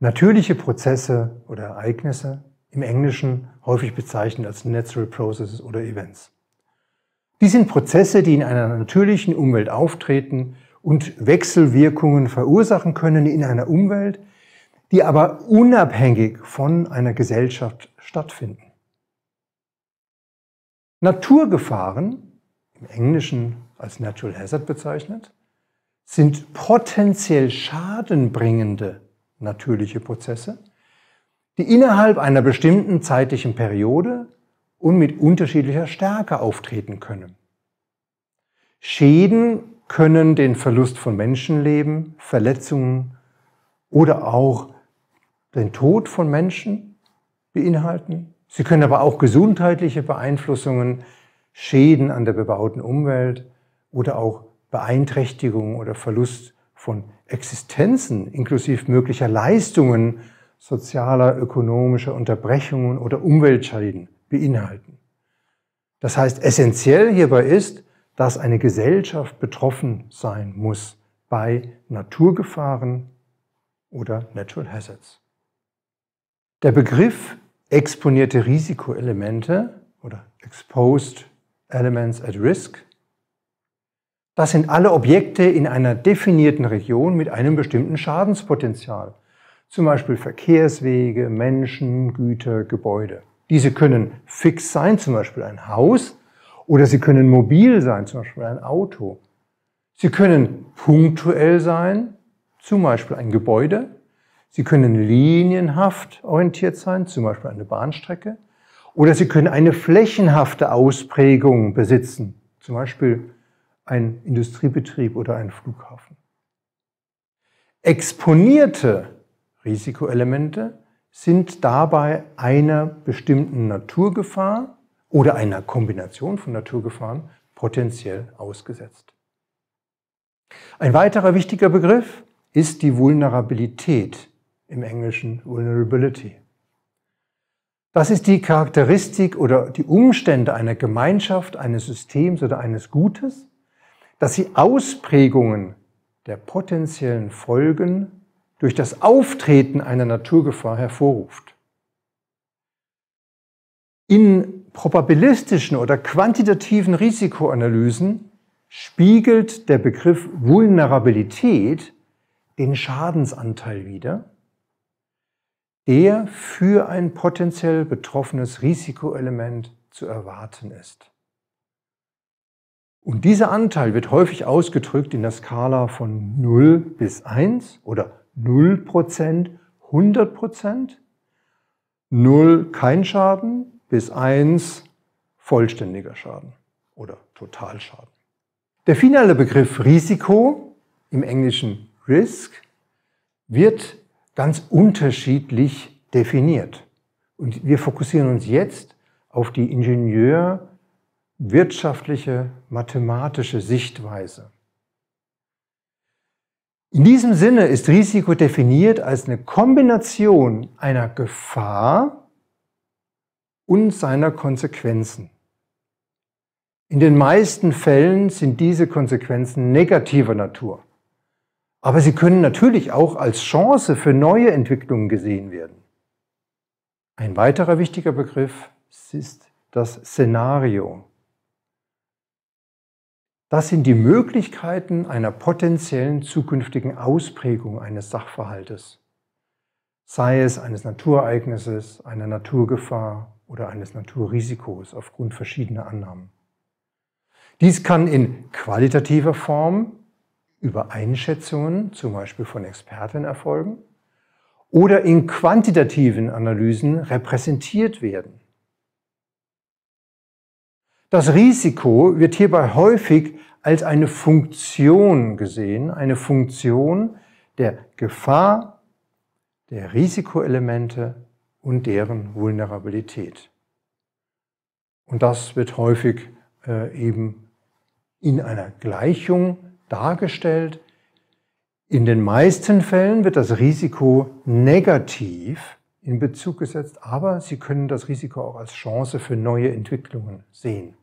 natürliche Prozesse oder Ereignisse, im Englischen häufig bezeichnet als Natural Processes oder Events. Dies sind Prozesse, die in einer natürlichen Umwelt auftreten und Wechselwirkungen verursachen können in einer Umwelt, die aber unabhängig von einer Gesellschaft stattfinden. Naturgefahren, im Englischen als Natural Hazard bezeichnet, sind potenziell schadenbringende natürliche Prozesse, die innerhalb einer bestimmten zeitlichen Periode und mit unterschiedlicher Stärke auftreten können. Schäden können den Verlust von Menschenleben, Verletzungen oder auch den Tod von Menschen beinhalten. Sie können aber auch gesundheitliche Beeinflussungen, Schäden an der bebauten Umwelt oder auch Beeinträchtigungen oder Verlust von Existenzen inklusive möglicher Leistungen sozialer, ökonomischer Unterbrechungen oder Umweltschäden beinhalten. Das heißt, essentiell hierbei ist, dass eine Gesellschaft betroffen sein muss bei Naturgefahren oder Natural Hazards. Der Begriff exponierte Risikoelemente oder Exposed Elements at Risk das sind alle Objekte in einer definierten Region mit einem bestimmten Schadenspotenzial. Zum Beispiel Verkehrswege, Menschen, Güter, Gebäude. Diese können fix sein, zum Beispiel ein Haus, oder sie können mobil sein, zum Beispiel ein Auto. Sie können punktuell sein, zum Beispiel ein Gebäude. Sie können linienhaft orientiert sein, zum Beispiel eine Bahnstrecke. Oder sie können eine flächenhafte Ausprägung besitzen, zum Beispiel ein Industriebetrieb oder ein Flughafen. Exponierte Risikoelemente sind dabei einer bestimmten Naturgefahr oder einer Kombination von Naturgefahren potenziell ausgesetzt. Ein weiterer wichtiger Begriff ist die Vulnerabilität, im Englischen Vulnerability. Das ist die Charakteristik oder die Umstände einer Gemeinschaft, eines Systems oder eines Gutes, dass sie Ausprägungen der potenziellen Folgen durch das Auftreten einer Naturgefahr hervorruft. In probabilistischen oder quantitativen Risikoanalysen spiegelt der Begriff Vulnerabilität den Schadensanteil wider, der für ein potenziell betroffenes Risikoelement zu erwarten ist. Und dieser Anteil wird häufig ausgedrückt in der Skala von 0 bis 1 oder 0%, 100%, 0 kein Schaden bis 1 vollständiger Schaden oder Totalschaden. Der finale Begriff Risiko, im Englischen Risk, wird ganz unterschiedlich definiert. Und wir fokussieren uns jetzt auf die Ingenieur- wirtschaftliche, mathematische Sichtweise. In diesem Sinne ist Risiko definiert als eine Kombination einer Gefahr und seiner Konsequenzen. In den meisten Fällen sind diese Konsequenzen negativer Natur. Aber sie können natürlich auch als Chance für neue Entwicklungen gesehen werden. Ein weiterer wichtiger Begriff ist das Szenario. Das sind die Möglichkeiten einer potenziellen zukünftigen Ausprägung eines Sachverhaltes, sei es eines Naturereignisses, einer Naturgefahr oder eines Naturrisikos aufgrund verschiedener Annahmen. Dies kann in qualitativer Form über Einschätzungen, zum Beispiel von Experten, erfolgen oder in quantitativen Analysen repräsentiert werden. Das Risiko wird hierbei häufig als eine Funktion gesehen, eine Funktion der Gefahr, der Risikoelemente und deren Vulnerabilität. Und das wird häufig äh, eben in einer Gleichung dargestellt. In den meisten Fällen wird das Risiko negativ in Bezug gesetzt, aber Sie können das Risiko auch als Chance für neue Entwicklungen sehen.